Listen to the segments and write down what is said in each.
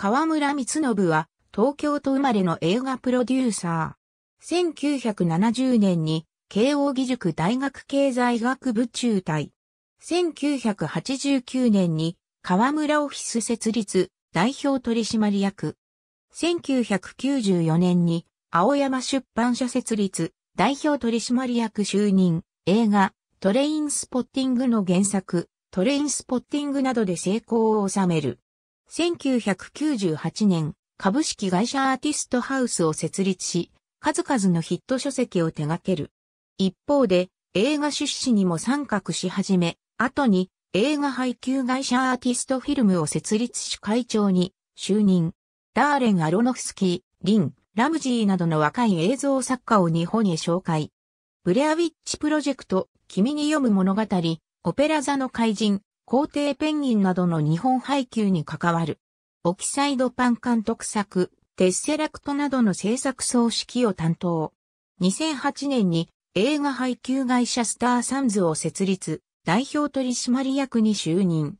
河村光信は、東京都生まれの映画プロデューサー。1970年に、慶応義塾大学経済学部中退。1989年に、河村オフィス設立、代表取締役。1994年に、青山出版社設立、代表取締役就任、映画、トレインスポッティングの原作、トレインスポッティングなどで成功を収める。1998年、株式会社アーティストハウスを設立し、数々のヒット書籍を手掛ける。一方で、映画出資にも参画し始め、後に映画配給会社アーティストフィルムを設立し会長に就任。ダーレン・アロノフスキー、リン、ラムジーなどの若い映像作家を日本へ紹介。ブレアウィッチプロジェクト、君に読む物語、オペラ座の怪人、皇帝ペンギンなどの日本配給に関わる。オキサイドパン監督作、テッセラクトなどの制作総指揮を担当。2008年に映画配給会社スターサンズを設立、代表取締役に就任。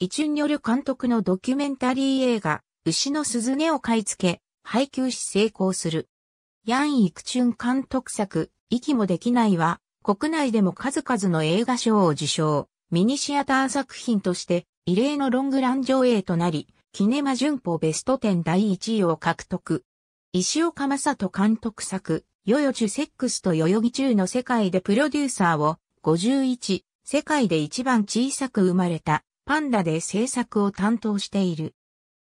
イチュンニョル監督のドキュメンタリー映画、牛の鈴音を買い付け、配給し成功する。ヤン・イクチュン監督作、息もできないは、国内でも数々の映画賞を受賞。ミニシアター作品として異例のロングラン上映となり、キネマ旬報ベスト10第1位を獲得。石岡正人監督作、ヨヨチュセックスとヨ々木中の世界でプロデューサーを51、世界で一番小さく生まれたパンダで制作を担当している。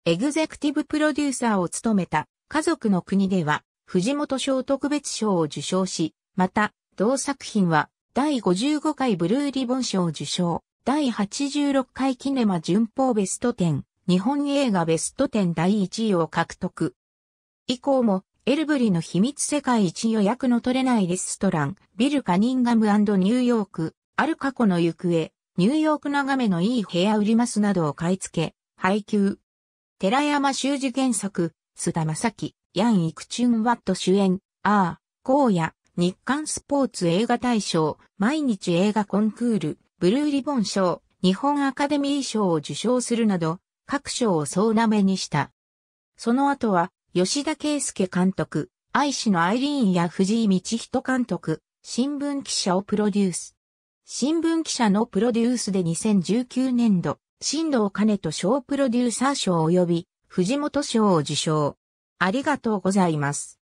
エグゼクティブプロデューサーを務めた家族の国では藤本賞特別賞を受賞し、また同作品は第55回ブルーリボン賞受賞、第86回キネマ旬報ベスト10、日本映画ベスト10第1位を獲得。以降も、エルブリの秘密世界一予約の取れないレストラン、ビルカニンガムニューヨーク、ある過去の行方、ニューヨーク眺めのいい部屋売りますなどを買い付け、配給。寺山修司原作、須田正樹、ヤン・イクチュン・ワット主演、ああ、荒野、日刊スポーツ映画大賞、毎日映画コンクール、ブルーリボン賞、日本アカデミー賞を受賞するなど、各賞を総なめにした。その後は、吉田圭介監督、愛師のアイリーンや藤井道人監督、新聞記者をプロデュース。新聞記者のプロデュースで2019年度、新藤兼人賞プロデューサー賞及び藤本賞を受賞。ありがとうございます。